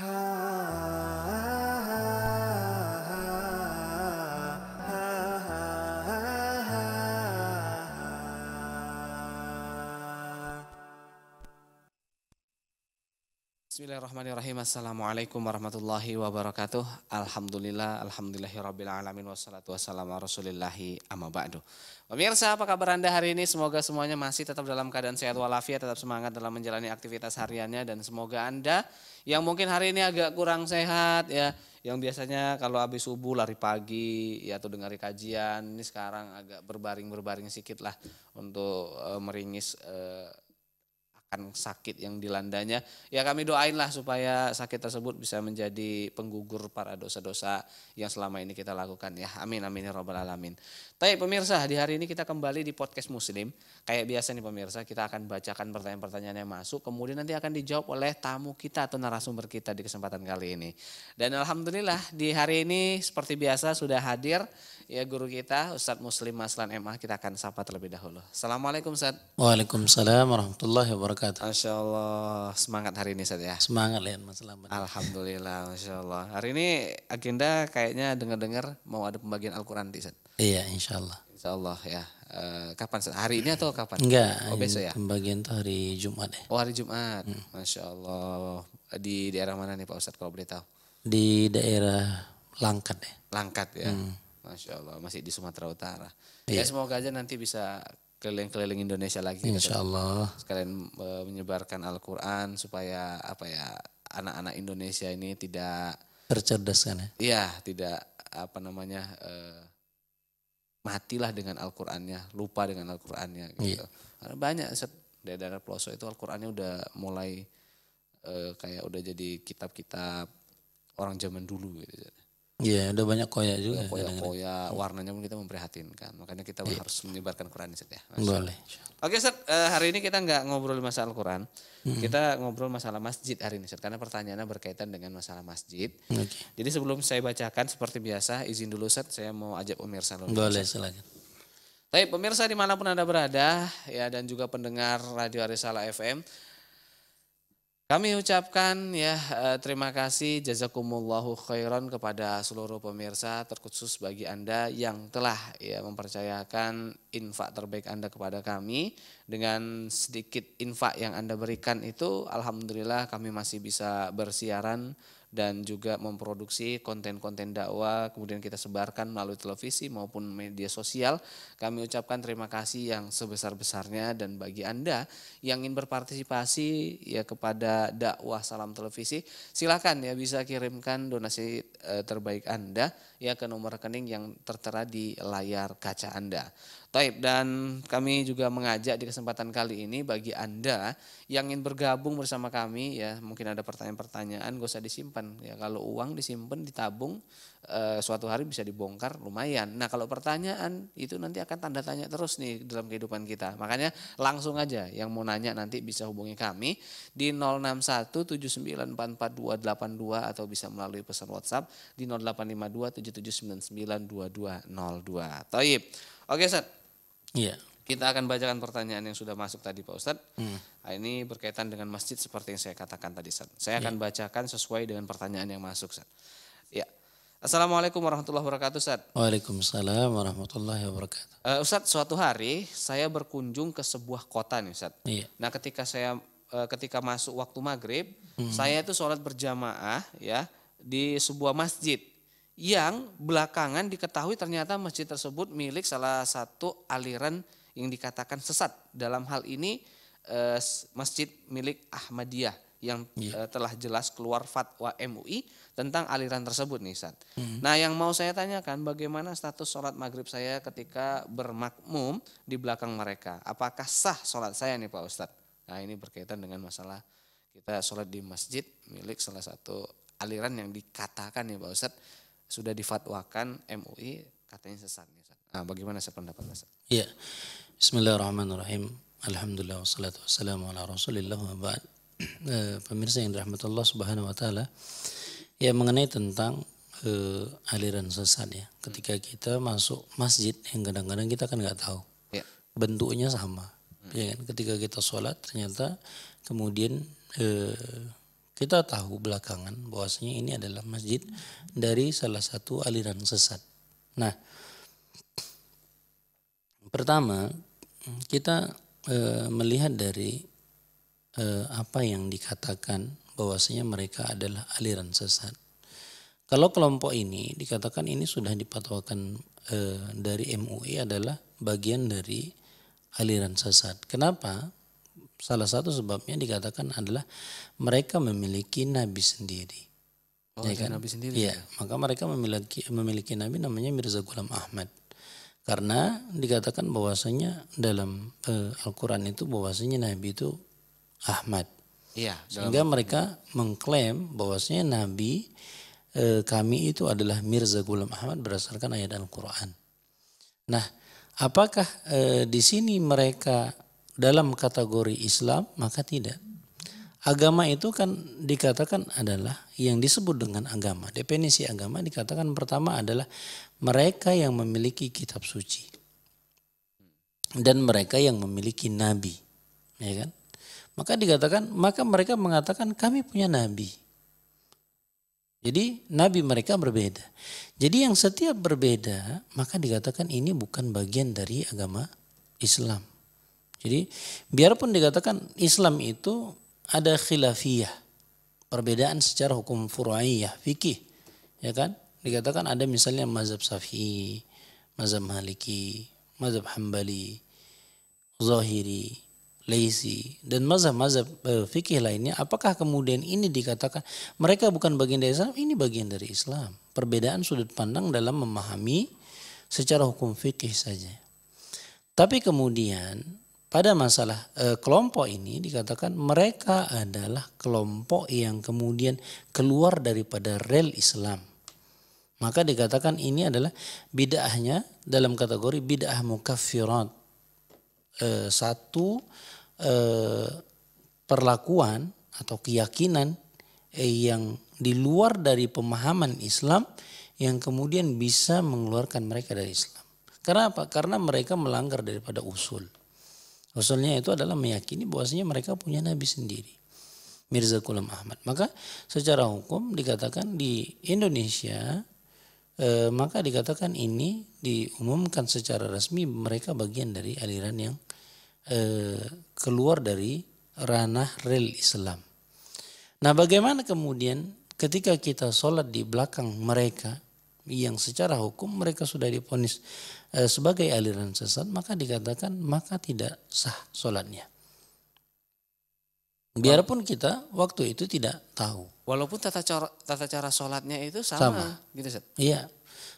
Ah. Bismillahirrahmanirrahim. Assalamualaikum warahmatullahi wabarakatuh. Alhamdulillah, alhamdulillahirabbil wassalatu wassalamu rasulillahi amma ba'du. Pemirsa, apa kabar Anda hari ini? Semoga semuanya masih tetap dalam keadaan sehat walafiat, tetap semangat dalam menjalani aktivitas hariannya dan semoga Anda yang mungkin hari ini agak kurang sehat ya, yang biasanya kalau habis subuh lari pagi ya atau dengar kajian, ini sekarang agak berbaring-berbaring sedikit lah untuk e, meringis e, akan sakit yang dilandanya. Ya kami doainlah supaya sakit tersebut bisa menjadi penggugur para dosa-dosa yang selama ini kita lakukan ya. Amin amin ya robbal alamin. Tapi pemirsa di hari ini kita kembali di podcast Muslim. Kayak biasa nih pemirsa kita akan bacakan pertanyaan-pertanyaan yang masuk. Kemudian nanti akan dijawab oleh tamu kita atau narasumber kita di kesempatan kali ini. Dan alhamdulillah di hari ini seperti biasa sudah hadir ya guru kita Ustadz Muslim Maslan MA kita akan sapa terlebih dahulu. Assalamualaikum Ustadz. Waalaikumsalam warahmatullahi wabarakatuh wabarakatuh. Masya Allah, semangat hari ini saja. ya. Semangat ya Mas Lambat. Alhamdulillah, Masya Allah. Hari ini agenda kayaknya dengar-dengar mau ada pembagian Al-Quran di Seth. Iya, Insya Allah. Insya Allah ya. Eh, kapan Seth? Hari ini atau kapan? Enggak. Oh besok ya? Pembagian itu hari Jumat ya. Oh hari Jumat. Hmm. Masya Allah. Di daerah mana nih Pak Ustadz kalau boleh tahu? Di daerah Langkat ya. Langkat ya. Hmm. Masya Allah, masih di Sumatera Utara. Iya. Ya semoga aja nanti bisa keliling-keliling Indonesia lagi. Gitu. Insya Allah. Sekalian e, menyebarkan Al-Quran supaya apa ya anak-anak Indonesia ini tidak tercerdaskan ya. Iya, tidak apa namanya e, matilah dengan Al-Qur'annya, lupa dengan Al-Qur'annya gitu. Iya. Banyak set daerah pelosok itu Al-Qur'annya udah mulai e, kayak udah jadi kitab-kitab orang zaman dulu gitu. Iya, yeah, udah banyak koya juga. Koya-koya, warnanya pun kita memprihatinkan. Makanya kita yeah. harus menyebarkan Quran Ustaz ya. Boleh. Oke Ustaz, eh, hari ini kita nggak ngobrol masalah Quran. Mm-hmm. Kita ngobrol masalah masjid hari ini Ustaz. Karena pertanyaannya berkaitan dengan masalah masjid. Okay. Jadi sebelum saya bacakan seperti biasa, izin dulu Ustaz, saya mau ajak pemirsa dulu. Boleh, silakan. Tapi pemirsa dimanapun Anda berada, ya dan juga pendengar Radio Arisala FM, kami ucapkan ya eh, terima kasih jazakumullahu khairan kepada seluruh pemirsa terkhusus bagi Anda yang telah ya mempercayakan infak terbaik Anda kepada kami dengan sedikit infak yang Anda berikan itu alhamdulillah kami masih bisa bersiaran dan juga memproduksi konten-konten dakwah kemudian kita sebarkan melalui televisi maupun media sosial. Kami ucapkan terima kasih yang sebesar-besarnya dan bagi Anda yang ingin berpartisipasi ya kepada dakwah salam televisi silakan ya bisa kirimkan donasi eh, terbaik Anda ya ke nomor rekening yang tertera di layar kaca Anda. Taib dan kami juga mengajak di kesempatan kali ini bagi Anda yang ingin bergabung bersama kami ya mungkin ada pertanyaan-pertanyaan gak usah disimpan ya kalau uang disimpan ditabung Eh, suatu hari bisa dibongkar lumayan. Nah kalau pertanyaan itu nanti akan tanda tanya terus nih dalam kehidupan kita. Makanya langsung aja yang mau nanya nanti bisa hubungi kami di 0617944282 atau bisa melalui pesan WhatsApp di 085277992202. Toib. Oke set. Iya. Kita akan bacakan pertanyaan yang sudah masuk tadi Pak Ustadz. Hmm. Nah, ini berkaitan dengan masjid seperti yang saya katakan tadi Ustadz. Saya akan ya. bacakan sesuai dengan pertanyaan yang masuk Ustadz. Ya, Assalamualaikum warahmatullahi wabarakatuh Ustaz. Waalaikumsalam warahmatullahi wabarakatuh. Uh, Ustaz, suatu hari saya berkunjung ke sebuah kota nih Ustaz. Iya. Nah ketika saya uh, ketika masuk waktu maghrib, hmm. saya itu sholat berjamaah ya di sebuah masjid yang belakangan diketahui ternyata masjid tersebut milik salah satu aliran yang dikatakan sesat. Dalam hal ini uh, masjid milik Ahmadiyah yang yeah. Iya. uh, telah jelas keluar fatwa MUI tentang aliran tersebut nih Ustaz. Mm. Nah, yang mau saya tanyakan bagaimana status sholat maghrib saya ketika bermakmum di belakang mereka? Apakah sah sholat saya nih Pak Ustaz? Nah, ini berkaitan dengan masalah kita sholat di masjid milik salah satu aliran yang dikatakan nih Pak Ustaz sudah difatwakan MUI katanya sesat nih Ustaz. Nah, bagaimana saya pendapat Ustaz? Iya. Bismillahirrahmanirrahim. Alhamdulillah wassalatu wassalamu ala Rasulillah wa ba'd. Eh, pemirsa yang dirahmati Allah Subhanahu wa taala ya mengenai tentang eh, aliran sesat ya. Ketika kita masuk masjid yang kadang-kadang kita kan nggak tahu. Ya. Bentuknya sama. Hmm. Ya kan? Ketika kita sholat ternyata kemudian eh, kita tahu belakangan bahwasanya ini adalah masjid dari salah satu aliran sesat. Nah, pertama kita e, melihat dari eh, apa yang dikatakan bahwasanya mereka adalah aliran sesat. Kalau kelompok ini dikatakan ini sudah dipatuakan eh, dari MUI adalah bagian dari aliran sesat. Kenapa? Salah satu sebabnya dikatakan adalah mereka memiliki nabi sendiri. Oh, ya kan? nabi sendiri. Iya, ya, maka mereka memiliki memiliki nabi namanya Mirza Ghulam Ahmad. Karena dikatakan bahwasanya dalam eh, Al-Qur'an itu bahwasanya nabi itu Ahmad. Iya, sehingga dalam... mereka mengklaim bahwasanya Nabi e, kami itu adalah Mirza Ghulam Ahmad berdasarkan ayat Al-Qur'an. Nah, apakah e, di sini mereka dalam kategori Islam? Maka tidak. Agama itu kan dikatakan adalah yang disebut dengan agama. Definisi agama dikatakan pertama adalah mereka yang memiliki kitab suci dan mereka yang memiliki nabi, ya kan? Maka dikatakan, maka mereka mengatakan kami punya nabi. Jadi nabi mereka berbeda. Jadi yang setiap berbeda, maka dikatakan ini bukan bagian dari agama Islam. Jadi biarpun dikatakan Islam itu ada khilafiyah, perbedaan secara hukum furu'iyah, fikih, ya kan? Dikatakan ada misalnya mazhab Syafi'i, mazhab Maliki, mazhab Hambali, Zahiri, Lazy dan mazhab-mazhab eh, fikih lainnya, apakah kemudian ini dikatakan mereka bukan bagian dari Islam? Ini bagian dari Islam. Perbedaan sudut pandang dalam memahami secara hukum fikih saja. Tapi kemudian pada masalah e, kelompok ini dikatakan mereka adalah kelompok yang kemudian keluar daripada rel Islam. Maka dikatakan ini adalah bid'ahnya dalam kategori bid'ah mukaffirat. E, eh, satu eh, perlakuan atau keyakinan eh, yang di luar dari pemahaman Islam yang kemudian bisa mengeluarkan mereka dari Islam. Karena apa? Karena mereka melanggar daripada usul. Usulnya itu adalah meyakini bahwasanya mereka punya nabi sendiri. Mirza Kulam Ahmad. Maka secara hukum dikatakan di Indonesia eh, maka dikatakan ini diumumkan secara resmi mereka bagian dari aliran yang Eh, keluar dari ranah real Islam. Nah bagaimana kemudian ketika kita sholat di belakang mereka yang secara hukum mereka sudah diponis eh, sebagai aliran sesat maka dikatakan maka tidak sah sholatnya. Biarpun kita waktu itu tidak tahu. Walaupun tata cara tata cara sholatnya itu sama, sama. gitu Iya,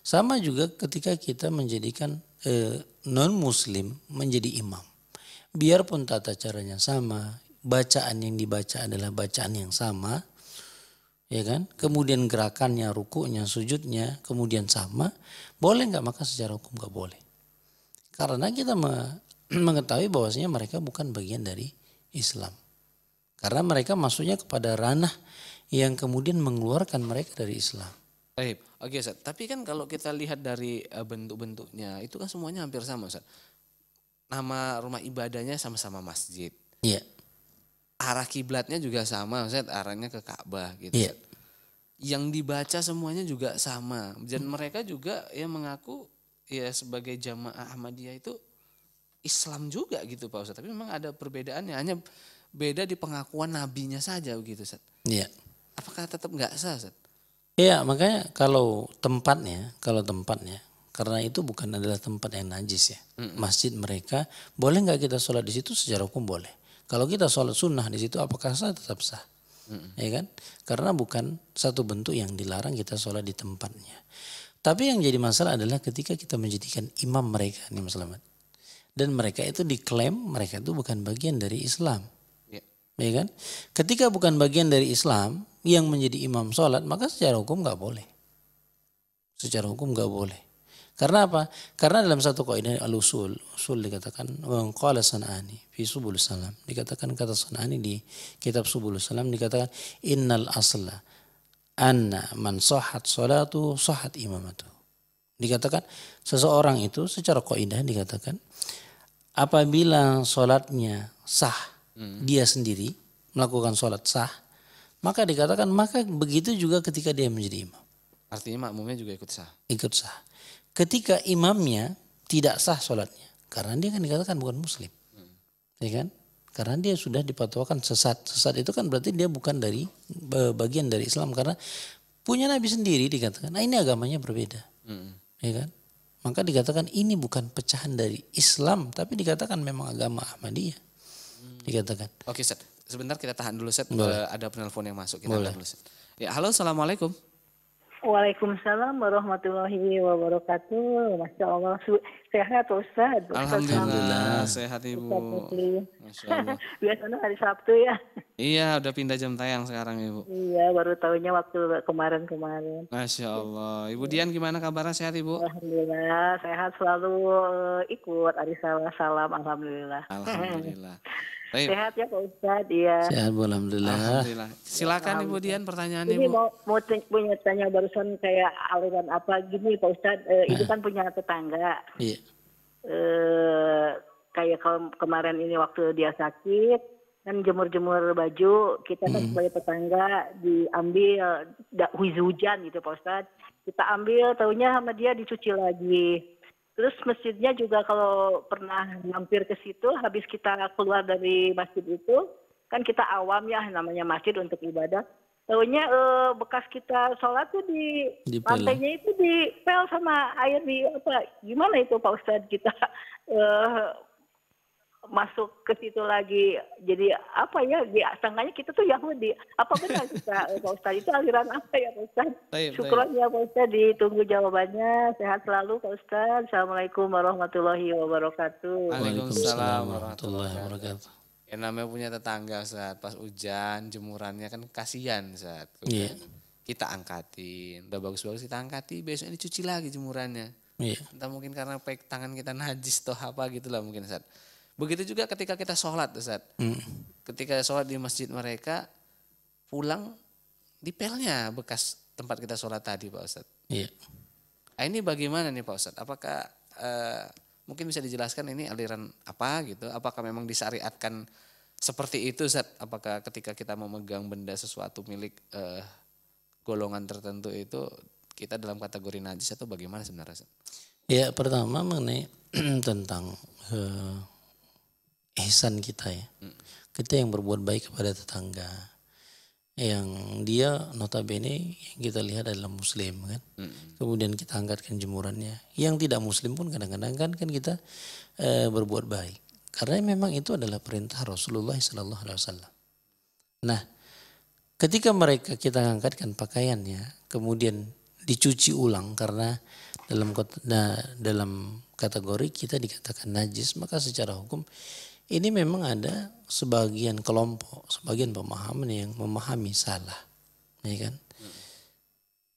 sama juga ketika kita menjadikan eh, non Muslim menjadi imam biarpun tata caranya sama, bacaan yang dibaca adalah bacaan yang sama, ya kan? Kemudian gerakannya, rukuknya, sujudnya, kemudian sama, boleh nggak maka secara hukum nggak boleh. Karena kita mengetahui bahwasanya mereka bukan bagian dari Islam. Karena mereka masuknya kepada ranah yang kemudian mengeluarkan mereka dari Islam. Baik, oke Ustaz. Tapi kan kalau kita lihat dari eh, bentuk-bentuknya itu kan semuanya hampir sama Ustaz nama rumah ibadahnya sama-sama masjid. Iya. Yeah. Arah kiblatnya juga sama, set arahnya ke Ka'bah gitu. Iya. Yeah. Yang dibaca semuanya juga sama. Dan mereka juga ya mengaku ya sebagai jamaah Ahmadiyah itu Islam juga gitu Pak Ustadz. Tapi memang ada perbedaannya, hanya beda di pengakuan nabinya saja begitu Ustadz. Iya. Apakah tetap nggak sah Ustadz? Iya, makanya kalau tempatnya, kalau tempatnya karena itu bukan adalah tempat yang najis ya. Masjid mereka boleh nggak kita sholat di situ secara hukum boleh. Kalau kita sholat sunnah di situ apakah sah tetap sah? Mm ya kan? Karena bukan satu bentuk yang dilarang kita sholat di tempatnya. Tapi yang jadi masalah adalah ketika kita menjadikan imam mereka nih Mas Dan mereka itu diklaim mereka itu bukan bagian dari Islam. Yeah. Ya kan? Ketika bukan bagian dari Islam yang menjadi imam sholat maka secara hukum nggak boleh. Secara hukum nggak boleh. Karena apa? Karena dalam satu kaidah al-usul, usul dikatakan qala sanani fi subul salam. Dikatakan kata sanani di kitab subul salam dikatakan innal asla anna man sahat salatu sahat imamatu. Dikatakan seseorang itu secara kaidah dikatakan apabila salatnya sah hmm. dia sendiri melakukan salat sah maka dikatakan maka begitu juga ketika dia menjadi imam. Artinya makmumnya juga ikut sah. Ikut sah ketika imamnya tidak sah sholatnya karena dia kan dikatakan bukan muslim ya kan karena dia sudah dipatuakan sesat sesat itu kan berarti dia bukan dari bagian dari Islam karena punya Nabi sendiri dikatakan nah ini agamanya berbeda hmm. ya kan maka dikatakan ini bukan pecahan dari Islam tapi dikatakan memang agama Ahmadiyah hmm. dikatakan oke set, sebentar kita tahan dulu set Boleh. Eh, ada penelpon yang masuk kita Boleh. dulu set ya halo assalamualaikum Waalaikumsalam warahmatullahi wabarakatuh. Masya Allah sehat Ustaz. Alhamdulillah Ustaz. sehat Ibu. Masya Allah. Biasanya hari Sabtu ya. Iya udah pindah jam tayang sekarang Ibu. Iya baru tahunya waktu kemarin-kemarin. Masya Allah. Ibu Dian gimana kabarnya sehat Ibu? Alhamdulillah sehat selalu eh, ikut Arisala salam Alhamdulillah. Alhamdulillah. Sehat ya Pak Ustadz, ya. Sehat, Bu, Alhamdulillah. Alhamdulillah. Silakan Ibu Dian pertanyaannya Ini Ibu. mau, mau punya tanya barusan kayak aliran apa gini Pak Ustadz, eh, nah. itu ah. kan punya tetangga. Iya. Eh, kayak kalau kemarin ini waktu dia sakit, kan jemur-jemur baju kita kan hmm. sebagai tetangga diambil hujan gitu Pak Ustadz kita ambil tahunya sama dia dicuci lagi Terus masjidnya juga kalau pernah mampir ke situ, habis kita keluar dari masjid itu, kan kita awam ya namanya masjid untuk ibadah. Tahunya eh, bekas kita sholat tuh di, pantainya itu di pel sama air di apa? Gimana itu Pak Ustadz kita eh, masuk ke situ lagi jadi apa ya di sangkanya kita tuh Yahudi apa benar kita eh, Pak Ustaz itu aliran apa ya Pak Ustaz syukuran ya Pak Ustaz ditunggu jawabannya sehat selalu Pak Ustaz Assalamualaikum warahmatullahi wabarakatuh Waalaikumsalam warahmatullahi wabarakatuh Ya namanya punya tetangga saat pas hujan jemurannya kan kasihan saat yeah. Iya. Kan. kita angkatin udah bagus-bagus kita angkati besok dicuci lagi jemurannya Iya. Yeah. Entah mungkin karena tangan kita najis atau apa gitu lah mungkin saat Begitu juga ketika kita sholat Ustaz. Hmm. Ketika sholat di masjid mereka pulang di pelnya bekas tempat kita sholat tadi Pak Ustaz. Iya. Nah, ini bagaimana nih Pak Ustaz? Apakah uh, mungkin bisa dijelaskan ini aliran apa gitu? Apakah memang disyariatkan seperti itu Ustaz? Apakah ketika kita memegang benda sesuatu milik uh, golongan tertentu itu kita dalam kategori najis atau bagaimana sebenarnya Zat? Ya pertama mengenai tentang uh, ihsan kita ya. Hmm. Kita yang berbuat baik kepada tetangga. Yang dia notabene yang kita lihat adalah muslim kan. Hmm. Kemudian kita angkatkan jemurannya. Yang tidak muslim pun kadang-kadang kan, kan kita e, berbuat baik. Karena memang itu adalah perintah Rasulullah Sallallahu Alaihi Wasallam. Nah, ketika mereka kita angkatkan pakaiannya, kemudian dicuci ulang karena dalam nah, dalam kategori kita dikatakan najis, maka secara hukum ini memang ada sebagian kelompok, sebagian pemahaman yang memahami salah, ya kan?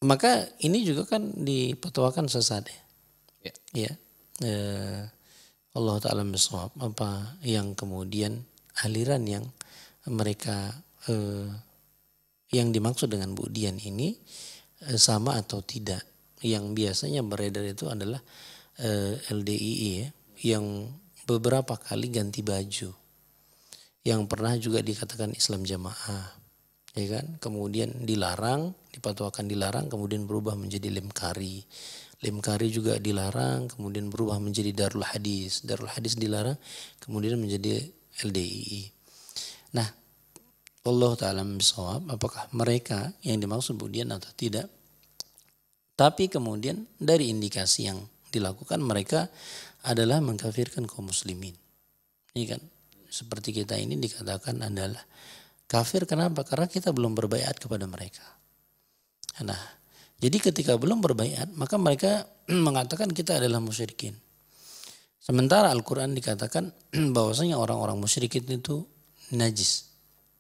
Maka ini juga kan dipetuakan sesat ya. Ya. ya. E, Allah taala miswab apa yang kemudian aliran yang mereka e, yang dimaksud dengan budian ini e, sama atau tidak. Yang biasanya beredar itu adalah e, LDII ya, yang beberapa kali ganti baju. Yang pernah juga dikatakan Islam jamaah. Ya kan? Kemudian dilarang, dipatuakan dilarang, kemudian berubah menjadi lemkari. Lemkari juga dilarang, kemudian berubah menjadi darul hadis. Darul hadis dilarang, kemudian menjadi LDII. Nah, Allah Ta'ala menjawab, apakah mereka yang dimaksud kemudian atau tidak? Tapi kemudian dari indikasi yang dilakukan mereka adalah mengkafirkan kaum muslimin. Ini kan seperti kita ini dikatakan adalah kafir kenapa? Karena kita belum berbaiat kepada mereka. Nah, jadi ketika belum berbaiat maka mereka mengatakan kita adalah musyrikin. Sementara Al-Quran dikatakan bahwasanya orang-orang musyrikin itu najis.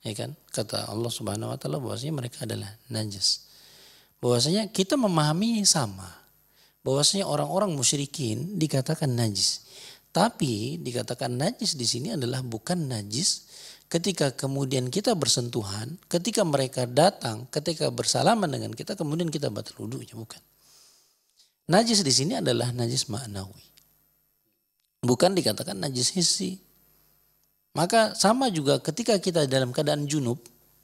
Ya kan? Kata Allah Subhanahu wa taala bahwasanya mereka adalah najis. Bahwasanya kita memahami sama bahwasanya orang-orang musyrikin dikatakan najis. Tapi dikatakan najis di sini adalah bukan najis ketika kemudian kita bersentuhan, ketika mereka datang, ketika bersalaman dengan kita, kemudian kita batal bukan. Najis di sini adalah najis maknawi. Bukan dikatakan najis hissi. Maka sama juga ketika kita dalam keadaan junub,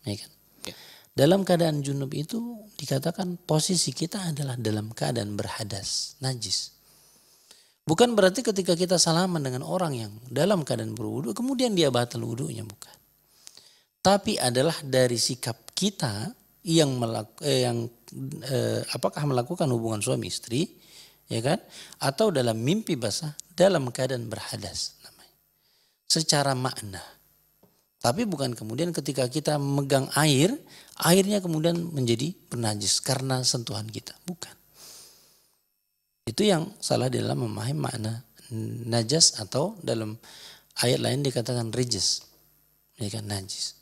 ya kan? Dalam keadaan junub itu dikatakan posisi kita adalah dalam keadaan berhadas, najis. Bukan berarti ketika kita salaman dengan orang yang dalam keadaan berwudu kemudian dia batal wudunya bukan. Tapi adalah dari sikap kita yang melaku, eh, yang eh, apakah melakukan hubungan suami istri ya kan atau dalam mimpi basah dalam keadaan berhadas namanya. Secara makna tapi bukan kemudian ketika kita megang air, airnya kemudian menjadi penajis karena sentuhan kita. Bukan. Itu yang salah dalam memahami makna najas atau dalam ayat lain dikatakan rijis. Mereka najis.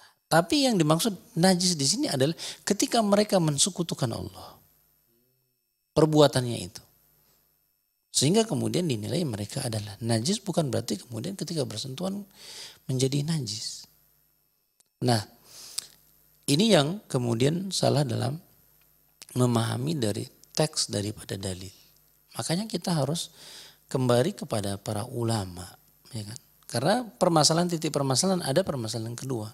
Nah, tapi yang dimaksud najis di sini adalah ketika mereka mensukutukan Allah. Perbuatannya itu. Sehingga kemudian dinilai mereka adalah najis bukan berarti kemudian ketika bersentuhan menjadi najis. Nah, ini yang kemudian salah dalam memahami dari teks daripada dalil. Makanya kita harus kembali kepada para ulama, ya kan? Karena permasalahan titik permasalahan ada permasalahan kedua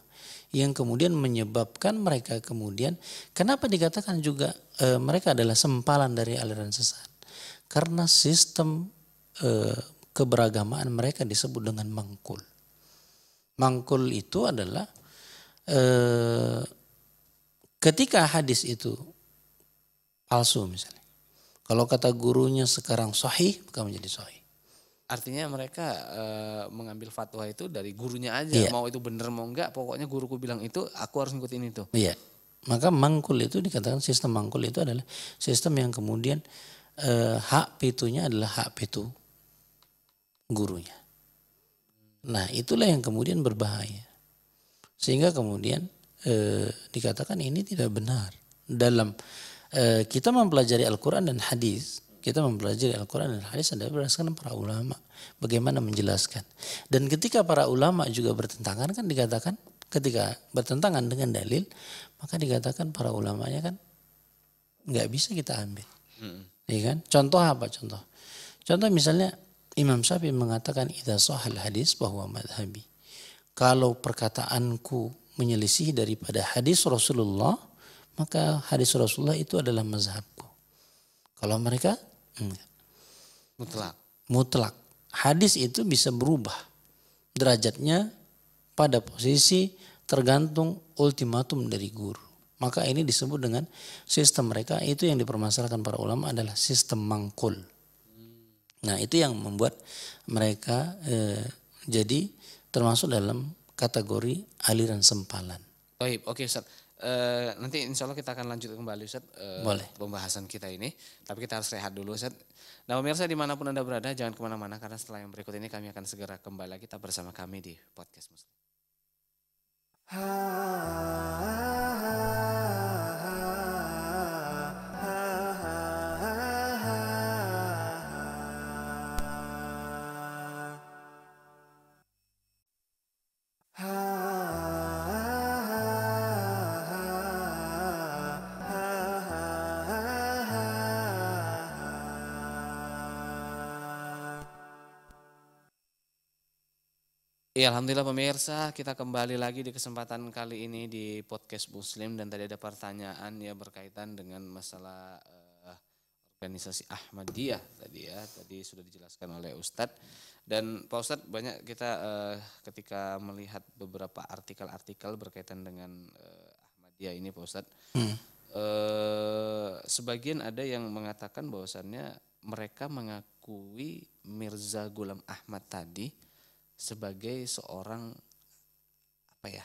yang kemudian menyebabkan mereka kemudian kenapa dikatakan juga e, mereka adalah sempalan dari aliran sesat? Karena sistem e, keberagamaan mereka disebut dengan mengkul. Mangkul itu adalah eh, ketika hadis itu palsu misalnya. Kalau kata gurunya sekarang sahih, maka menjadi sahih. Artinya mereka e, mengambil fatwa itu dari gurunya aja. Iya. Mau itu benar mau enggak, pokoknya guruku bilang itu, aku harus ngikutin itu. Iya. Maka mangkul itu dikatakan sistem mangkul itu adalah sistem yang kemudian e, hak pitunya adalah hak pitu gurunya. Nah itulah yang kemudian berbahaya. Sehingga kemudian e, dikatakan ini tidak benar. Dalam e, kita mempelajari Al-Quran dan hadis, kita mempelajari Al-Quran dan hadis adalah berdasarkan para ulama. Bagaimana menjelaskan. Dan ketika para ulama juga bertentangan kan dikatakan ketika bertentangan dengan dalil maka dikatakan para ulamanya kan nggak bisa kita ambil. Hmm. Ya kan? Contoh apa contoh? Contoh misalnya Imam Syafi'i mengatakan idza sahal hadis bahwa madhabi. Kalau perkataanku menyelisih daripada hadis Rasulullah, maka hadis Rasulullah itu adalah mazhabku. Kalau mereka enggak. Mutlak. Mutlak. Hadis itu bisa berubah derajatnya pada posisi tergantung ultimatum dari guru. Maka ini disebut dengan sistem mereka itu yang dipermasalahkan para ulama adalah sistem mangkul. Nah itu yang membuat mereka eh, jadi termasuk dalam kategori aliran sempalan. Baik, oke okay, Ustaz. Uh, nanti insya Allah kita akan lanjut kembali Ustaz uh, Boleh. pembahasan kita ini. Tapi kita harus rehat dulu Ustaz. Nah pemirsa dimanapun Anda berada jangan kemana-mana karena setelah yang berikut ini kami akan segera kembali lagi bersama kami di Podcast Muslim. Ha, ha, ha. Ya, Alhamdulillah pemirsa, kita kembali lagi di kesempatan kali ini di podcast Muslim dan tadi ada pertanyaan ya berkaitan dengan masalah eh, organisasi Ahmadiyah tadi ya tadi sudah dijelaskan oleh Ustadz dan Pak Ustadz banyak kita eh, ketika melihat beberapa artikel-artikel berkaitan dengan eh, Ahmadiyah ini Pak Ustadz hmm. eh, sebagian ada yang mengatakan bahwasannya mereka mengakui Mirza Gulam Ahmad tadi sebagai seorang apa ya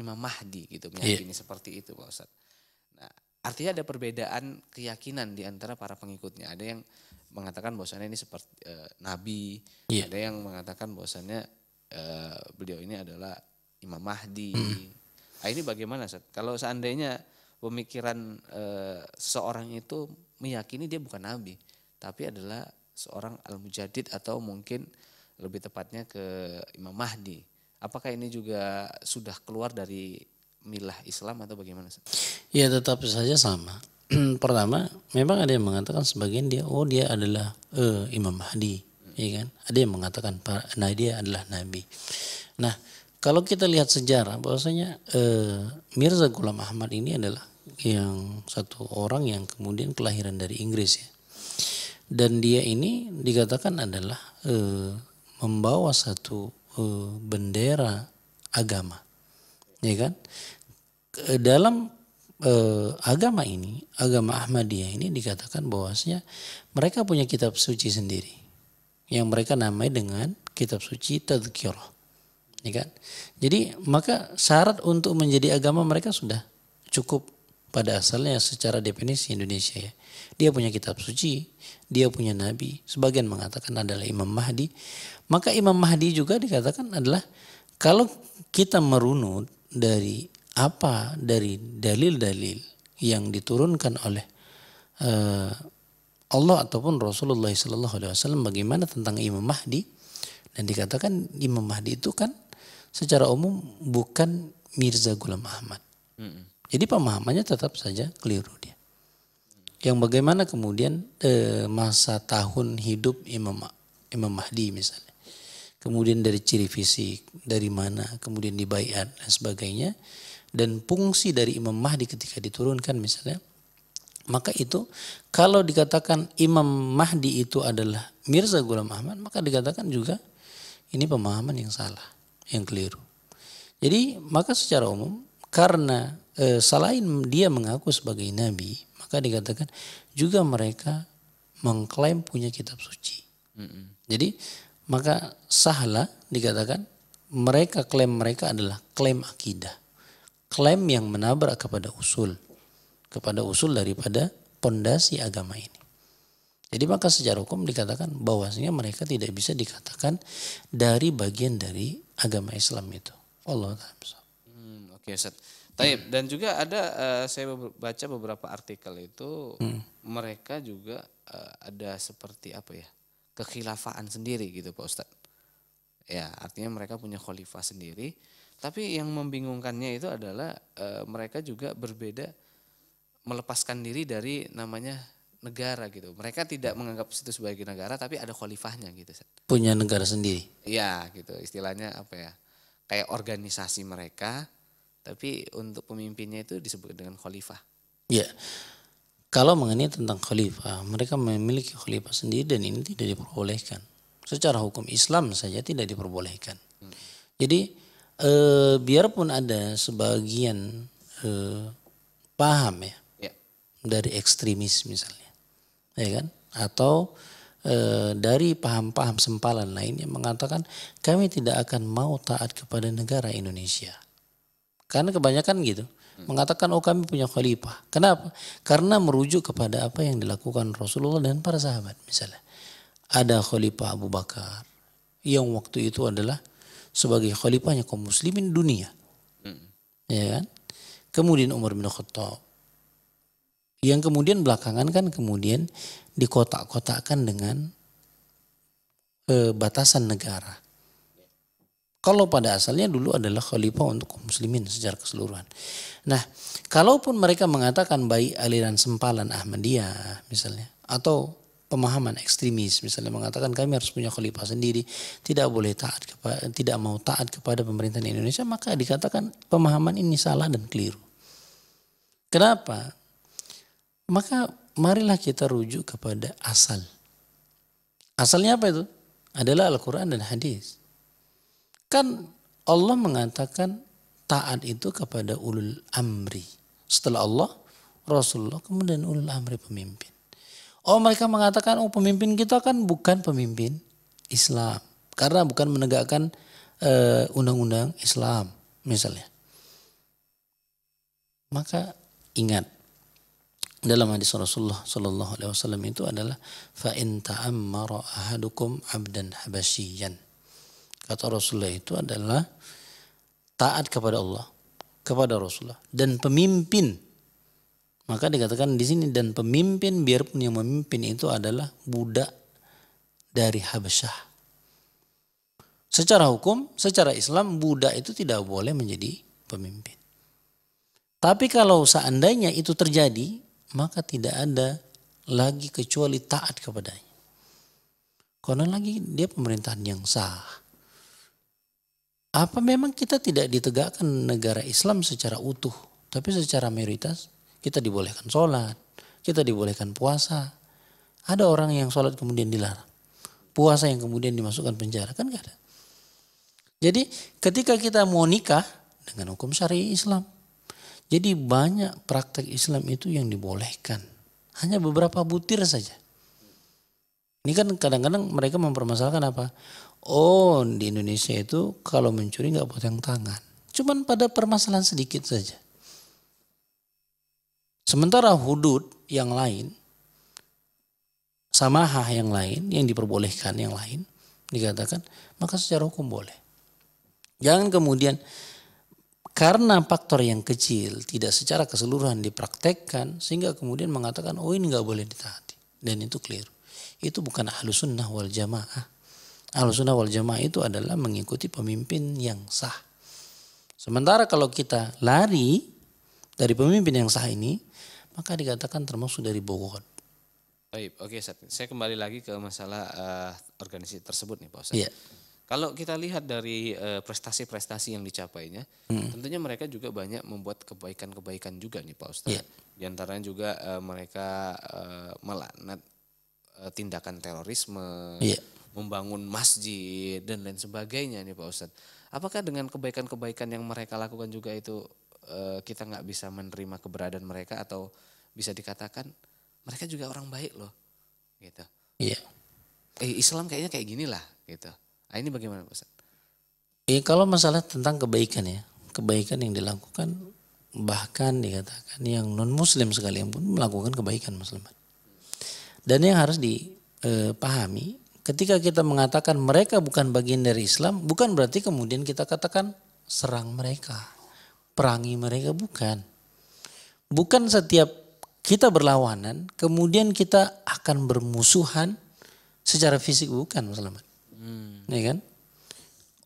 Imam Mahdi gitu meyakini yeah. seperti itu Pak Ustadz Artinya ada perbedaan keyakinan di antara para pengikutnya. Ada yang mengatakan bahwasannya ini seperti e, nabi, yeah. ada yang mengatakan bahwasannya e, beliau ini adalah Imam Mahdi. Mm. Nah, ini bagaimana? Seth? Kalau seandainya pemikiran e, seorang itu meyakini dia bukan nabi, tapi adalah seorang al-mujadid atau mungkin lebih tepatnya ke Imam Mahdi. Apakah ini juga sudah keluar dari milah Islam atau bagaimana? Ya tetap saja sama. Pertama, memang ada yang mengatakan sebagian dia, oh dia adalah uh, Imam Mahdi, hmm. ya kan? Ada yang mengatakan nah dia adalah Nabi. Nah, kalau kita lihat sejarah, bahwasanya uh, Mirza Ghulam Ahmad ini adalah yang satu orang yang kemudian kelahiran dari Inggris ya. Dan dia ini dikatakan adalah e, membawa satu e, bendera agama ya kan? Dalam eh, agama ini, agama Ahmadiyah ini dikatakan bahwasanya mereka punya kitab suci sendiri yang mereka namai dengan kitab suci tadkirah. Ya kan? Jadi maka syarat untuk menjadi agama mereka sudah cukup pada asalnya secara definisi Indonesia ya. Dia punya kitab suci, dia punya nabi, sebagian mengatakan adalah Imam Mahdi. Maka Imam Mahdi juga dikatakan adalah kalau kita merunut dari apa dari dalil-dalil yang diturunkan oleh uh, Allah ataupun Rasulullah Sallallahu Alaihi Wasallam bagaimana tentang Imam Mahdi dan dikatakan Imam Mahdi itu kan secara umum bukan Mirza Ghulam Ahmad. Mm -mm. Jadi pemahamannya tetap saja keliru dia. Yang bagaimana kemudian eh, masa tahun hidup Imam Imam Mahdi misalnya kemudian dari ciri fisik, dari mana, kemudian dibaiat dan sebagainya. Dan fungsi dari Imam Mahdi ketika diturunkan misalnya, maka itu kalau dikatakan Imam Mahdi itu adalah Mirza Ghulam Ahmad, maka dikatakan juga ini pemahaman yang salah, yang keliru. Jadi maka secara umum karena e, selain dia mengaku sebagai nabi, maka dikatakan juga mereka mengklaim punya kitab suci. Mm -hmm. Jadi maka sahlah dikatakan mereka klaim mereka adalah klaim akidah. Klaim yang menabrak kepada usul. Kepada usul daripada pondasi agama ini. Jadi maka secara hukum dikatakan bahwasanya mereka tidak bisa dikatakan dari bagian dari agama Islam itu. Allah Ta'ala. Hmm, Oke okay, Ustaz. Taib. Dan juga ada uh, saya baca beberapa artikel itu hmm. mereka juga uh, ada seperti apa ya? kekhilafaan sendiri gitu Pak Ustadz. Ya artinya mereka punya khalifah sendiri. Tapi yang membingungkannya itu adalah e, mereka juga berbeda melepaskan diri dari namanya negara gitu. Mereka tidak menganggap situ sebagai negara tapi ada khalifahnya gitu. Punya negara sendiri. Ya gitu istilahnya apa ya. Kayak organisasi mereka tapi untuk pemimpinnya itu disebut dengan khalifah. Iya. Yeah. Kalau mengenai tentang khalifah, mereka memiliki khalifah sendiri dan ini tidak diperbolehkan. Secara hukum Islam saja tidak diperbolehkan. Jadi e, biarpun ada sebagian e, paham ya, ya dari ekstremis misalnya, ya kan? Atau e, dari paham-paham sempalan lain yang mengatakan kami tidak akan mau taat kepada negara Indonesia. Karena kebanyakan gitu mengatakan oh kami punya khalifah. Kenapa? Karena merujuk kepada apa yang dilakukan Rasulullah dan para sahabat misalnya. Ada khalifah Abu Bakar yang waktu itu adalah sebagai khalifahnya kaum muslimin dunia. Hmm. Ya kan? Kemudian Umar bin Khattab. Yang kemudian belakangan kan kemudian dikotak-kotakkan dengan eh, batasan negara. Kalau pada asalnya dulu adalah khalifah untuk kaum muslimin secara keseluruhan. Nah, kalaupun mereka mengatakan baik aliran sempalan Ahmadiyah misalnya atau pemahaman ekstremis misalnya mengatakan kami harus punya khalifah sendiri tidak boleh taat kepada tidak mau taat kepada pemerintahan Indonesia maka dikatakan pemahaman ini salah dan keliru kenapa maka marilah kita rujuk kepada asal asalnya apa itu adalah Al-Quran dan hadis kan Allah mengatakan taat itu kepada ulul amri. Setelah Allah, Rasulullah, kemudian ulul amri pemimpin. Oh mereka mengatakan, oh pemimpin kita kan bukan pemimpin Islam. Karena bukan menegakkan eh, undang-undang uh, Islam misalnya. Maka ingat dalam hadis Rasulullah Shallallahu Alaihi Wasallam itu adalah fa intaam ahadukum abdan habasyian. Kata Rasulullah itu adalah taat kepada Allah, kepada Rasulullah dan pemimpin. Maka dikatakan di sini dan pemimpin biarpun yang memimpin itu adalah budak dari Habasyah. Secara hukum, secara Islam budak itu tidak boleh menjadi pemimpin. Tapi kalau seandainya itu terjadi, maka tidak ada lagi kecuali taat kepadanya. Karena lagi dia pemerintahan yang sah. Apa memang kita tidak ditegakkan negara Islam secara utuh, tapi secara mayoritas kita dibolehkan sholat, kita dibolehkan puasa. Ada orang yang sholat kemudian dilarang. Puasa yang kemudian dimasukkan penjara, kan gak ada. Jadi ketika kita mau nikah dengan hukum syari Islam. Jadi banyak praktek Islam itu yang dibolehkan. Hanya beberapa butir saja. Ini kan kadang-kadang mereka mempermasalahkan apa? Oh di Indonesia itu kalau mencuri nggak potong tangan. Cuman pada permasalahan sedikit saja. Sementara hudud yang lain, samahah yang lain, yang diperbolehkan yang lain, dikatakan, maka secara hukum boleh. Jangan kemudian karena faktor yang kecil tidak secara keseluruhan dipraktekkan sehingga kemudian mengatakan oh ini nggak boleh ditaati dan itu keliru. Itu bukan ahlu sunnah wal jamaah Al-Sunnah wal Jamaah itu adalah mengikuti pemimpin yang sah. Sementara kalau kita lari dari pemimpin yang sah ini, maka dikatakan termasuk dari bogot. oke okay, Saya kembali lagi ke masalah uh, organisasi tersebut nih Pak Ustaz. Yeah. Kalau kita lihat dari eh, prestasi-prestasi yang dicapainya, hmm. tentunya mereka juga banyak membuat kebaikan-kebaikan juga nih Pak Ustaz. Yeah. Di antaranya juga uh, mereka uh, melaknat uh, tindakan terorisme. Yeah membangun masjid dan lain sebagainya nih Pak Ustadz. Apakah dengan kebaikan-kebaikan yang mereka lakukan juga itu eh, kita nggak bisa menerima keberadaan mereka atau bisa dikatakan mereka juga orang baik loh gitu. Iya. Eh, Islam kayaknya kayak gini lah gitu. Nah, ini bagaimana Pak Ustadz? Ya, kalau masalah tentang kebaikan ya, kebaikan yang dilakukan bahkan dikatakan yang non muslim sekalipun melakukan kebaikan muslim. Dan yang harus dipahami eh, Ketika kita mengatakan mereka bukan bagian dari Islam, bukan berarti kemudian kita katakan serang mereka, perangi mereka bukan. Bukan setiap kita berlawanan, kemudian kita akan bermusuhan secara fisik bukan, Mas Laman. Hmm. Ya kan?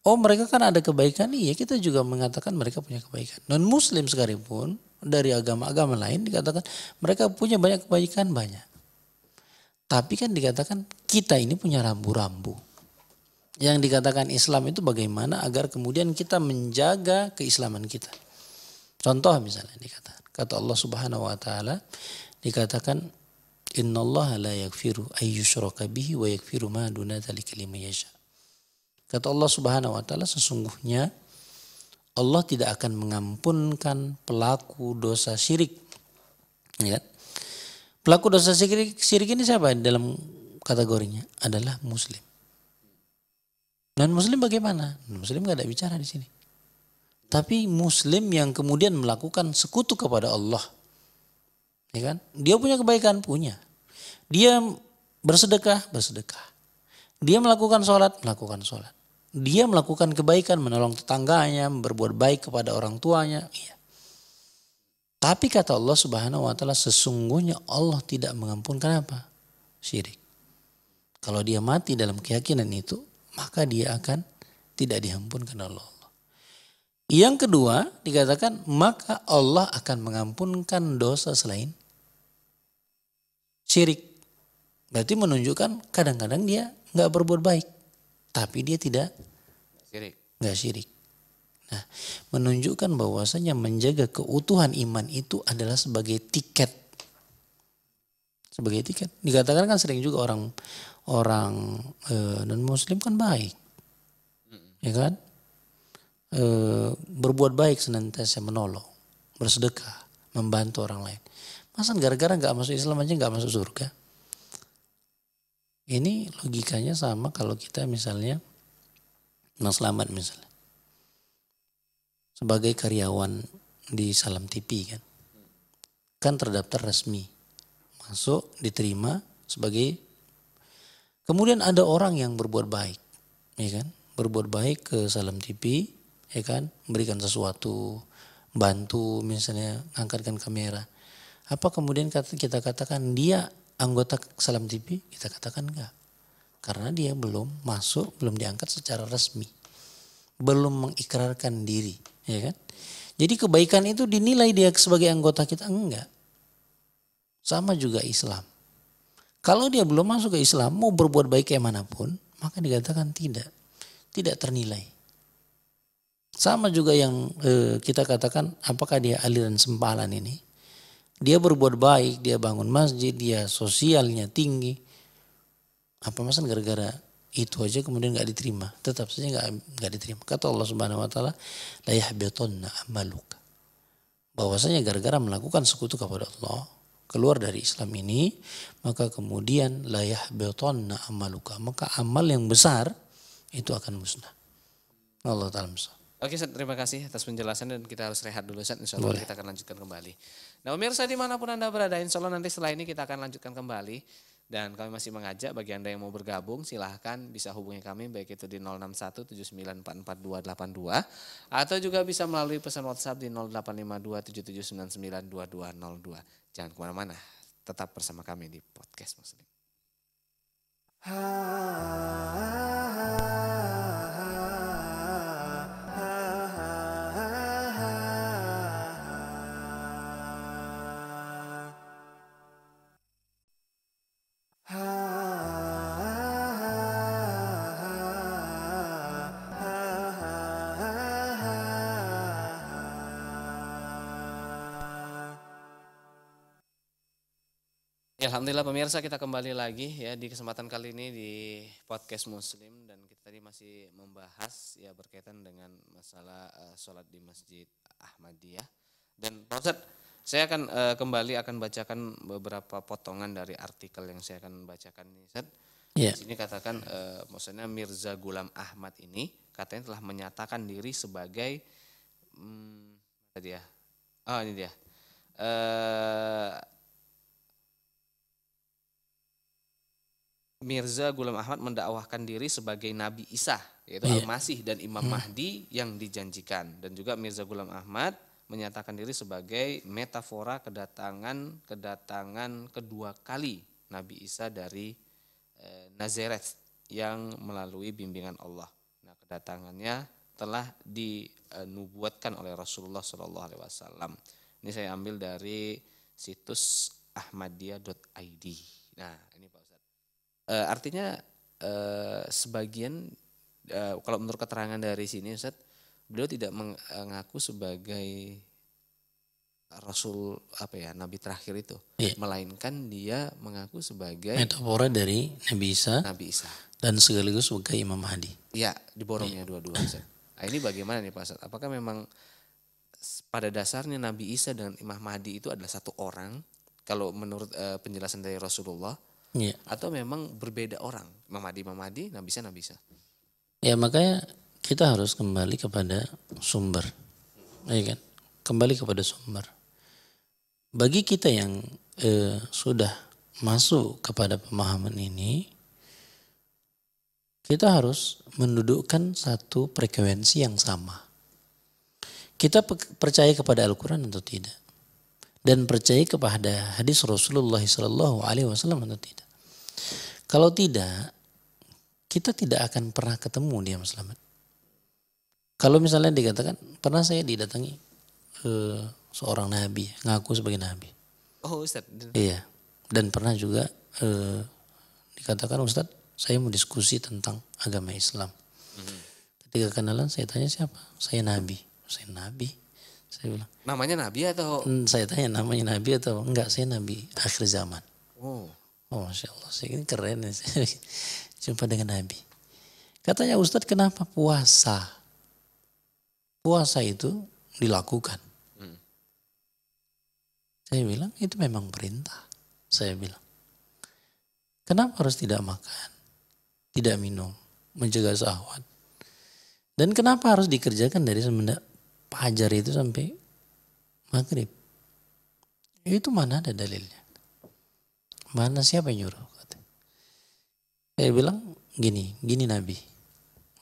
Oh mereka kan ada kebaikan, iya kita juga mengatakan mereka punya kebaikan. Non Muslim sekalipun dari agama-agama lain dikatakan mereka punya banyak kebaikan banyak. Tapi kan dikatakan kita ini punya rambu-rambu. Yang dikatakan Islam itu bagaimana agar kemudian kita menjaga keislaman kita. Contoh misalnya dikatakan. Kata Allah subhanahu wa ta'ala dikatakan Inna Allah la yakfiru ayyushraka bihi wa yakfiru ma duna yasha. Kata Allah subhanahu wa ta'ala sesungguhnya Allah tidak akan mengampunkan pelaku dosa syirik. Ya. Pelaku dosa syirik, syirik ini siapa dalam kategorinya adalah muslim. Dan muslim bagaimana? Muslim nggak ada bicara di sini. Tapi muslim yang kemudian melakukan sekutu kepada Allah. Ya kan? Dia punya kebaikan? Punya. Dia bersedekah? Bersedekah. Dia melakukan sholat? Melakukan sholat. Dia melakukan kebaikan, menolong tetangganya, berbuat baik kepada orang tuanya. Iya. Tapi kata Allah Subhanahu wa taala sesungguhnya Allah tidak mengampunkan apa? Syirik. Kalau dia mati dalam keyakinan itu, maka dia akan tidak diampunkan oleh Allah. Yang kedua dikatakan maka Allah akan mengampunkan dosa selain syirik. Berarti menunjukkan kadang-kadang dia nggak berbuat baik, tapi dia tidak syirik. Nggak syirik. Nah, menunjukkan bahwasanya menjaga keutuhan iman itu adalah sebagai tiket. Sebagai tiket. Dikatakan kan sering juga orang orang e, eh, non muslim kan baik ya kan e, berbuat baik senantiasa menolong bersedekah membantu orang lain masa gara-gara nggak masuk Islam aja nggak masuk surga ini logikanya sama kalau kita misalnya Mas Slamet misalnya sebagai karyawan di Salam TV kan kan terdaftar resmi masuk diterima sebagai Kemudian ada orang yang berbuat baik, ya kan? Berbuat baik ke Salam TV, ya kan? Memberikan sesuatu, bantu misalnya angkatkan kamera. Apa kemudian kita katakan dia anggota Salam TV? Kita katakan enggak. Karena dia belum masuk, belum diangkat secara resmi. Belum mengikrarkan diri, ya kan? Jadi kebaikan itu dinilai dia sebagai anggota kita enggak. Sama juga Islam. Kalau dia belum masuk ke Islam, mau berbuat baik kayak manapun, maka dikatakan tidak. Tidak ternilai. Sama juga yang e, kita katakan apakah dia aliran sempalan ini. Dia berbuat baik, dia bangun masjid, dia sosialnya tinggi. Apa masalah gara-gara itu aja kemudian gak diterima. Tetap saja gak, nggak diterima. Kata Allah Subhanahu wa taala, layah betonna amaluk. Bahwasanya gara-gara melakukan sekutu kepada Allah, keluar dari Islam ini, maka kemudian layah betonna amaluka. Maka amal yang besar itu akan musnah. Allah Ta'ala musnah. Oke, Ustaz, terima kasih atas penjelasan dan kita harus rehat dulu Ustaz. Insya Allah kita akan lanjutkan kembali. Nah, pemirsa dimanapun Anda berada, insya Allah nanti setelah ini kita akan lanjutkan kembali. Dan kami masih mengajak bagi Anda yang mau bergabung silahkan bisa hubungi kami baik itu di 0617944282 atau juga bisa melalui pesan WhatsApp di 085277992202. Jangan kemana-mana, tetap bersama kami di Podcast Muslim. Ha, ha, ha, ha. Alhamdulillah pemirsa kita kembali lagi ya di kesempatan kali ini di podcast Muslim dan kita tadi masih membahas ya berkaitan dengan masalah uh, sholat di masjid Ahmadiyah dan Pak saya akan uh, kembali akan bacakan beberapa potongan dari artikel yang saya akan bacakan nih Ustaz. Ya. Di iya. sini katakan uh, maksudnya Mirza Gulam Ahmad ini katanya telah menyatakan diri sebagai hmm, tadi ya. Oh ini dia. Uh, Mirza Ghulam Ahmad mendakwahkan diri sebagai Nabi Isa yaitu yeah. Al-Masih dan Imam hmm. Mahdi yang dijanjikan dan juga Mirza Ghulam Ahmad menyatakan diri sebagai metafora kedatangan kedatangan kedua kali Nabi Isa dari e, eh, Nazareth yang melalui bimbingan Allah. Nah, kedatangannya telah dinubuatkan eh, oleh Rasulullah Shallallahu alaihi wasallam. Ini saya ambil dari situs ahmadiyah.id. Nah, ini Pak Ustaz uh, artinya uh, sebagian uh, kalau menurut keterangan dari sini Ustaz, beliau tidak mengaku sebagai rasul apa ya nabi terakhir itu ya. melainkan dia mengaku sebagai metafora dari Nabi Isa Nabi Isa dan sekaligus sebagai Imam hadi Iya, diborongnya ya. dua-dua Nah, ini bagaimana nih Pak Apakah memang pada dasarnya Nabi Isa dan Imam Mahdi itu adalah satu orang kalau menurut uh, penjelasan dari Rasulullah yeah. atau memang berbeda orang mamadi mamadi nabisa nabisa ya makanya kita harus kembali kepada sumber ya kan kembali kepada sumber bagi kita yang eh, sudah masuk kepada pemahaman ini kita harus mendudukkan satu frekuensi yang sama kita percaya kepada Al-Quran atau tidak dan percaya kepada hadis Rasulullah SAW atau tidak kalau tidak, kita tidak akan pernah ketemu dia Mas Slamet. Kalau misalnya dikatakan, pernah saya didatangi eh, seorang nabi, ngaku sebagai nabi. Oh Ustaz. Iya, dan pernah juga e, dikatakan Ustaz, saya mau diskusi tentang agama Islam. Mm-hmm. Ketika kenalan saya tanya siapa? Saya nabi. Saya nabi. Saya bilang. Namanya nabi atau? Hmm, saya tanya namanya nabi atau enggak, saya nabi akhir zaman. Oh. Oh, Masya Allah, ini keren. Ya. Jumpa dengan Nabi. Katanya Ustadz, kenapa puasa? Puasa itu dilakukan. Hmm. Saya bilang, itu memang perintah. Saya bilang, kenapa harus tidak makan, tidak minum, menjaga sahwat? Dan kenapa harus dikerjakan dari semenjak pajar itu sampai maghrib? Itu mana ada dalilnya? Mana siapa yang nyuruh? Saya bilang gini, gini Nabi.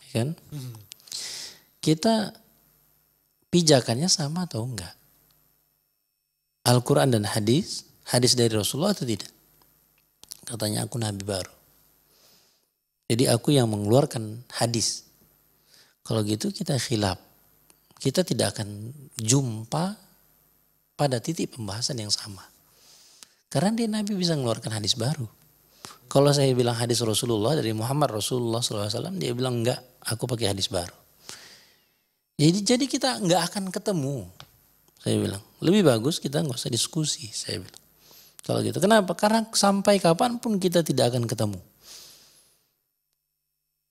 Ya kan? Hmm. Kita pijakannya sama atau enggak? Al-Quran dan hadis, hadis dari Rasulullah atau tidak? Katanya aku Nabi baru. Jadi aku yang mengeluarkan hadis. Kalau gitu kita khilaf. Kita tidak akan jumpa pada titik pembahasan yang sama. Karena dia Nabi bisa mengeluarkan hadis baru. Kalau saya bilang hadis Rasulullah dari Muhammad Rasulullah SAW, dia bilang enggak, aku pakai hadis baru. Jadi jadi kita enggak akan ketemu. Saya bilang, lebih bagus kita enggak usah diskusi, saya bilang. Kalau gitu, kenapa? Karena sampai kapanpun kita tidak akan ketemu.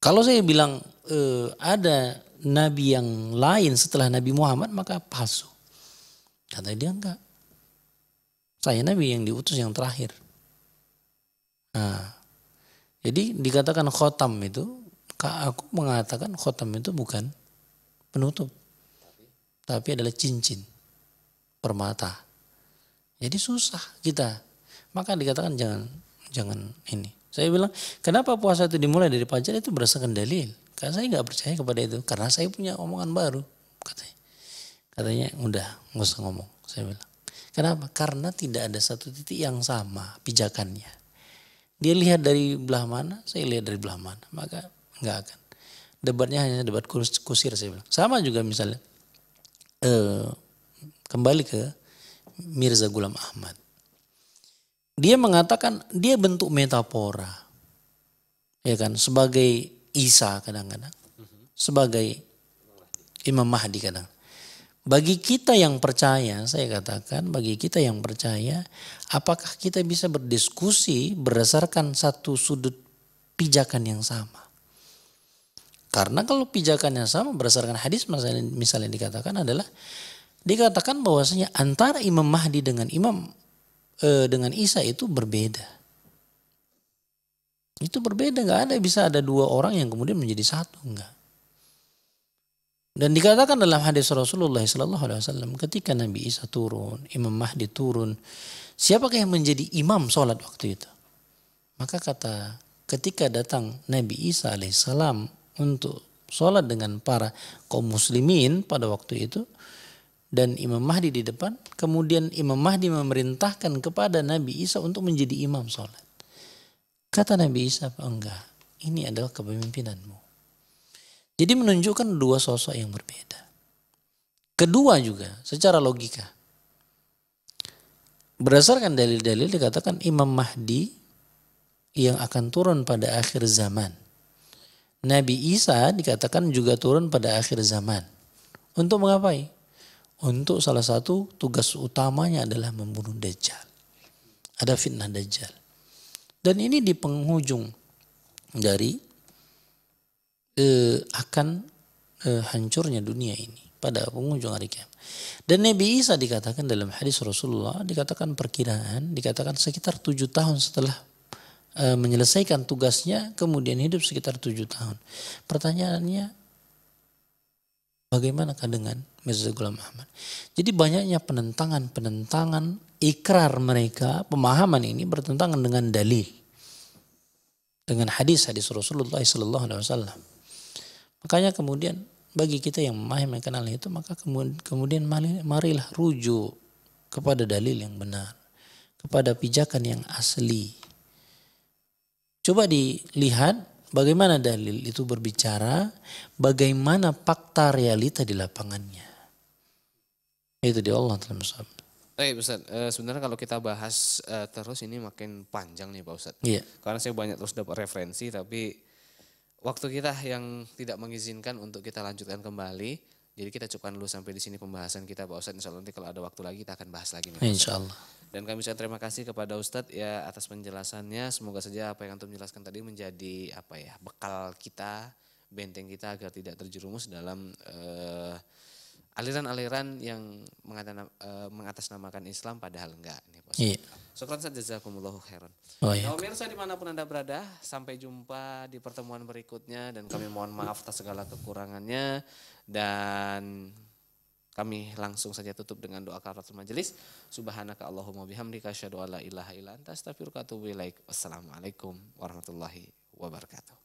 Kalau saya bilang e, ada nabi yang lain setelah Nabi Muhammad, maka palsu. Kata dia enggak. Saya Nabi yang diutus yang terakhir. Nah, jadi dikatakan khotam itu, kak aku mengatakan khotam itu bukan penutup. Tapi adalah cincin, permata. Jadi susah kita. Maka dikatakan jangan jangan ini. Saya bilang, kenapa puasa itu dimulai dari pajak itu berdasarkan dalil. Karena saya nggak percaya kepada itu. Karena saya punya omongan baru. Katanya, katanya udah nggak usah ngomong. Saya bilang. Kenapa? Karena tidak ada satu titik yang sama pijakannya. Dia lihat dari belah mana, saya lihat dari belah mana. Maka enggak akan. Debatnya hanya debat kusir saya bilang. Sama juga misalnya eh, kembali ke Mirza Gulam Ahmad. Dia mengatakan dia bentuk metafora. Ya kan, sebagai Isa kadang-kadang. Sebagai Imam Mahdi kadang. Bagi kita yang percaya, saya katakan, bagi kita yang percaya, apakah kita bisa berdiskusi berdasarkan satu sudut pijakan yang sama? Karena kalau pijakan yang sama berdasarkan hadis misalnya, misalnya dikatakan adalah dikatakan bahwasanya antara Imam Mahdi dengan Imam e, dengan Isa itu berbeda. Itu berbeda nggak ada bisa ada dua orang yang kemudian menjadi satu nggak. Dan dikatakan dalam hadis Rasulullah Sallallahu Alaihi Wasallam ketika Nabi Isa turun, Imam Mahdi turun, siapakah yang menjadi imam sholat waktu itu? Maka kata ketika datang Nabi Isa Alaihissalam untuk sholat dengan para kaum muslimin pada waktu itu dan Imam Mahdi di depan, kemudian Imam Mahdi memerintahkan kepada Nabi Isa untuk menjadi imam sholat. Kata Nabi Isa, enggak, ini adalah kepemimpinanmu jadi menunjukkan dua sosok yang berbeda. Kedua juga secara logika. Berdasarkan dalil-dalil dikatakan Imam Mahdi yang akan turun pada akhir zaman. Nabi Isa dikatakan juga turun pada akhir zaman. Untuk mengapai? Untuk salah satu tugas utamanya adalah membunuh Dajjal. Ada fitnah Dajjal. Dan ini di penghujung dari eh, akan eh, hancurnya dunia ini pada pengunjung hari kiamat. Dan Nabi Isa dikatakan dalam hadis Rasulullah dikatakan perkiraan dikatakan sekitar tujuh tahun setelah e, menyelesaikan tugasnya kemudian hidup sekitar tujuh tahun. Pertanyaannya bagaimanakah dengan Mirza Ghulam Ahmad? Jadi banyaknya penentangan-penentangan ikrar mereka pemahaman ini bertentangan dengan dalil dengan hadis hadis Rasulullah Sallallahu Alaihi Wasallam. Makanya kemudian bagi kita yang memahami mengenal itu maka kemudian marilah rujuk kepada dalil yang benar, kepada pijakan yang asli. Coba dilihat bagaimana dalil itu berbicara, bagaimana fakta realita di lapangannya. Itu di Allah dalam Eh Ustaz, e, sebenarnya kalau kita bahas e, terus ini makin panjang nih Pak Ustaz. Iya. Karena saya banyak terus dapat referensi tapi waktu kita yang tidak mengizinkan untuk kita lanjutkan kembali. Jadi kita cukupkan dulu sampai di sini pembahasan kita Pak Ustadz. Insya Allah nanti kalau ada waktu lagi kita akan bahas lagi. Nih, Insya Allah. Dan kami sangat terima kasih kepada Ustadz ya atas penjelasannya. Semoga saja apa yang antum jelaskan tadi menjadi apa ya bekal kita, benteng kita agar tidak terjerumus dalam uh, aliran-aliran yang eh, mengatasnamakan Islam padahal enggak. Iya. Sekarang saja jazakumullahu khairan. Oh, iya. Nah, pemirsa dimanapun Anda berada, sampai jumpa di pertemuan berikutnya dan kami mohon maaf atas segala kekurangannya dan kami langsung saja tutup dengan doa kafaratul majelis. Subhanaka Allahumma bihamdika asyhadu ilaha illa anta astaghfiruka wa atubu Wassalamualaikum warahmatullahi wabarakatuh.